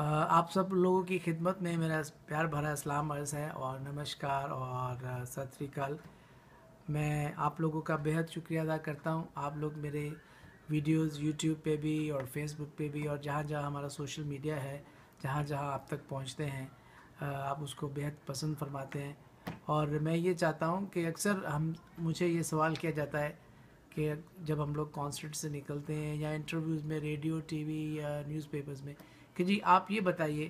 आप सब लोगों की खिदमत में मेरा प्यार भरा इस्लाम अर्ज़ है और नमस्कार और सत श्रीकाल मैं आप लोगों का बेहद शुक्रिया अदा करता हूँ आप लोग मेरे वीडियोस यूट्यूब पे भी और फेसबुक पे भी और जहाँ जहाँ हमारा सोशल मीडिया है जहाँ जहाँ आप तक पहुँचते हैं आप उसको बेहद पसंद फरमाते हैं और मैं ये चाहता हूँ कि अक्सर हम मुझे ये सवाल किया जाता है कि जब हम लोग कॉन्सर्ट से निकलते हैं या इंटरव्यूज़ में रेडियो टीवी या न्यूज़पेपर्स में कि जी आप ये बताइए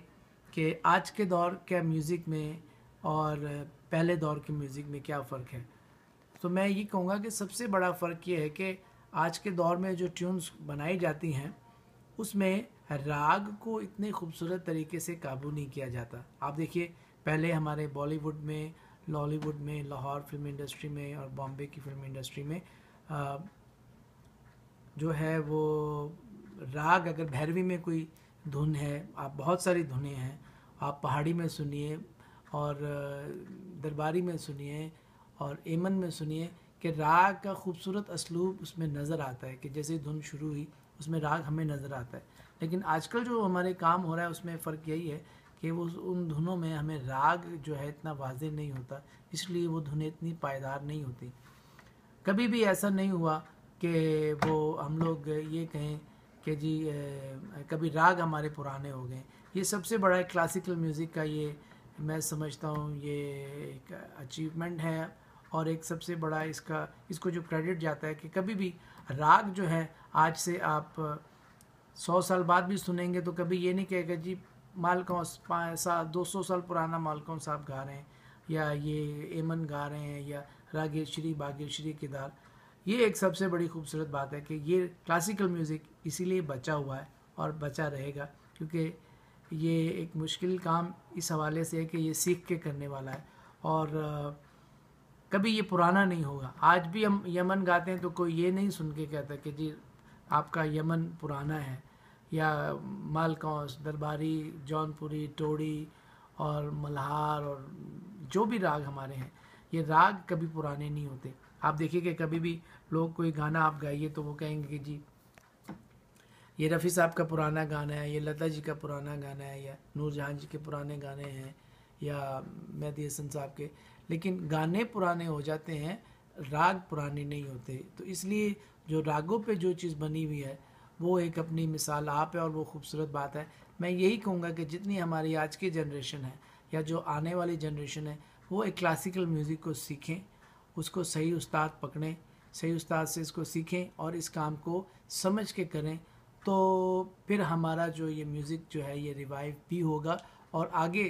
कि आज के दौर के म्यूज़िक में और पहले दौर के म्यूज़िक में क्या फ़र्क है तो मैं ये कहूँगा कि सबसे बड़ा फ़र्क ये है कि आज के दौर में जो ट्यून्स बनाई जाती हैं उसमें राग को इतने खूबसूरत तरीके से काबू नहीं किया जाता आप देखिए पहले हमारे बॉलीवुड में लॉलीवुड में लाहौर फिल्म इंडस्ट्री में और बॉम्बे की फिल्म इंडस्ट्री में आ, जो है वो राग अगर भैरवी में कोई धुन है आप बहुत सारी धुनें हैं आप पहाड़ी में सुनिए और दरबारी में सुनिए और एमन में सुनिए कि राग का खूबसूरत असलूब उसमें नज़र आता है कि जैसे धुन शुरू हुई उसमें राग हमें नज़र आता है लेकिन आजकल जो हमारे काम हो रहा है उसमें फ़र्क यही है कि वो उन धुनों में हमें राग जो है इतना वाज नहीं होता इसलिए वो धुनें इतनी पायदार नहीं होती कभी भी ऐसा नहीं हुआ कि वो हम लोग ये कहें कि जी कभी राग हमारे पुराने हो गए ये सबसे बड़ा क्लासिकल म्यूज़िक का ये मैं समझता हूँ ये एक अचीवमेंट है और एक सबसे बड़ा इसका इसको जो क्रेडिट जाता है कि कभी भी राग जो है आज से आप सौ साल बाद भी सुनेंगे तो कभी ये नहीं कहेगा जी मालकौं साल दो सौ साल पुराना मालकों साहब गा रहे हैं या ये एमन गा रहे हैं या रागेश्वरी बागेश्वरी केदार ये एक सबसे बड़ी खूबसूरत बात है कि ये क्लासिकल म्यूज़िक इसीलिए बचा हुआ है और बचा रहेगा क्योंकि ये एक मुश्किल काम इस हवाले से है कि ये सीख के करने वाला है और कभी ये पुराना नहीं होगा आज भी हम यमन गाते हैं तो कोई ये नहीं सुन के कहता कि जी आपका यमन पुराना है या मालकौस दरबारी जौनपुरी टोड़ी और मल्हार और जो भी राग हमारे हैं ये राग कभी पुराने नहीं होते आप देखिए कि कभी भी लोग कोई गाना आप गाइए तो वो कहेंगे कि जी ये रफ़ी साहब का पुराना गाना है ये लता जी का पुराना गाना है या नूर जहाँ जी के पुराने गाने हैं या मेहदी हसन साहब के लेकिन गाने पुराने हो जाते हैं राग पुराने नहीं होते तो इसलिए जो रागों पे जो चीज़ बनी हुई है वो एक अपनी मिसाल आप है और वो खूबसूरत बात है मैं यही कहूँगा कि जितनी हमारी आज की जनरेशन है या जो आने वाली जनरेशन है वो एक क्लासिकल म्यूज़िक को सीखें उसको सही उस्ताद पकड़ें सही उस्ताद से इसको सीखें और इस काम को समझ के करें तो फिर हमारा जो ये म्यूज़िक जो है ये रिवाइव भी होगा और आगे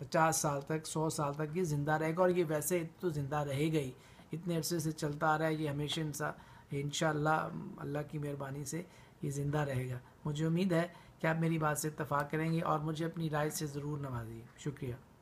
पचास साल तक सौ साल तक ये ज़िंदा रहेगा और ये वैसे तो ज़िंदा रहेगा ही इतने अरसे से चलता आ रहा है ये हमेशा इंसा इन अल्लाह की मेहरबानी से ये ज़िंदा रहेगा मुझे उम्मीद है कि आप मेरी बात से इतफ़ाक़ करेंगे और मुझे अपनी राय से ज़रूर नवाजिए शुक्रिया